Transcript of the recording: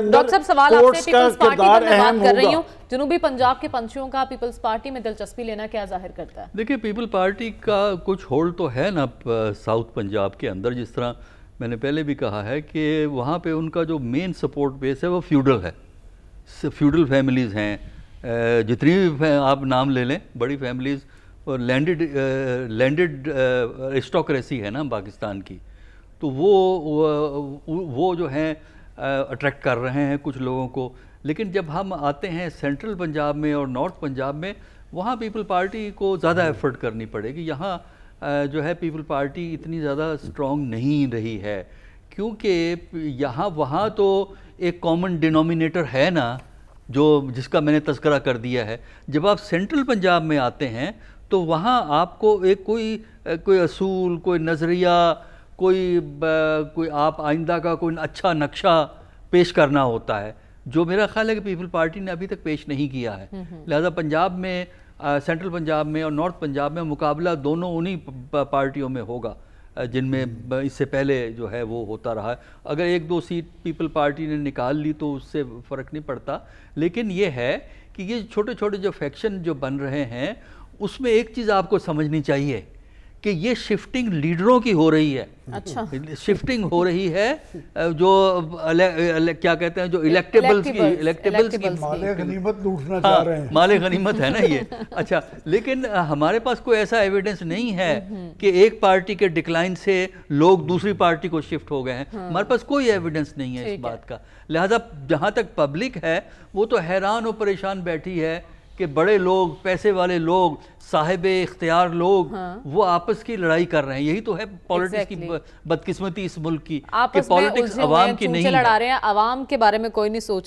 Doctor सवाल आपसे peoples party पर मैं बात कर रही हूं जनूबी पंजाब के पंछियों का पीपल्स पार्टी में दिलचस्पी लेना क्या जाहिर करता है देखिए पीपल पार्टी का कुछ होल्ड तो है ना साउथ पंजाब के अंदर जिस तरह मैंने पहले भी कहा है कि वहाँ पे उनका जो मेन सपोर्ट बेस है वो फ्यूडल है फ्यूडल फैमिलीज़ हैं जितनी भी आप नाम ले लें बड़ी फैमिलीज़ और लैंडेड लैंडेड एस्टोक्रेसी है ना पाकिस्तान की तो वो वो, वो जो हैं अट्रैक्ट कर रहे हैं कुछ लोगों को लेकिन जब हम आते हैं सेंट्रल पंजाब में और नॉर्थ पंजाब में वहाँ पीपल पार्टी को ज़्यादा एफर्ट करनी पड़ेगी यहाँ जो है पीपल पार्टी इतनी ज़्यादा स्ट्रॉन्ग नहीं रही है क्योंकि यहाँ वहाँ तो एक कॉमन डिनोमिनेटर है ना जो जिसका मैंने तस्करा कर दिया है जब आप सेंट्रल पंजाब में आते हैं तो वहाँ आपको एक कोई कोई असूल कोई नज़रिया कोई कोई आप आइंदा का कोई अच्छा नक्शा पेश करना होता है जो मेरा ख्याल है कि पीपल पार्टी ने अभी तक पेश नहीं किया है हम्म, हम्म। लिहाजा पंजाब में आ, सेंट्रल पंजाब में और नॉर्थ पंजाब में मुकाबला दोनों उन्हीं पार्टियों में होगा जिनमें हम्म। इससे पहले जो है वो होता रहा अगर एक दो सीट पीपल पार्टी ने निकाल ली तो उससे फ़र्क नहीं पड़ता लेकिन ये है कि ये छोटे छोटे जो फैक्शन जो बन रहे हैं उसमें एक चीज़ आपको समझनी चाहिए कि ये शिफ्टिंग लीडरों की हो रही है अच्छा शिफ्टिंग हो रही है जो अले, अले, क्या कहते हैं जो इलेक्टेबल्स की इलेक्टेबल्स की माले गनीमत लूटना हाँ, चाह रहे हैं माले गनीमत है ना ये अच्छा लेकिन हमारे पास कोई ऐसा एविडेंस नहीं है हम्म, हम्म। कि एक पार्टी के डिक्लाइन से लोग दूसरी पार्टी को शिफ्ट हो गए हैं हाँ। हमारे पास कोई एविडेंस नहीं है इस बात का लिहाजा जहाँ तक पब्लिक है वो तो हैरान और परेशान बैठी है कि बड़े लोग पैसे वाले लोग साहेब इख्तियार लोग हाँ। वो आपस की लड़ाई कर रहे हैं यही तो है पॉलिटिक्स exactly. की बदकिस्मती इस मुल्क की पॉलिटिक्स आवाम की नहीं लड़ा रहे हैं आवाम के बारे में कोई नहीं सोच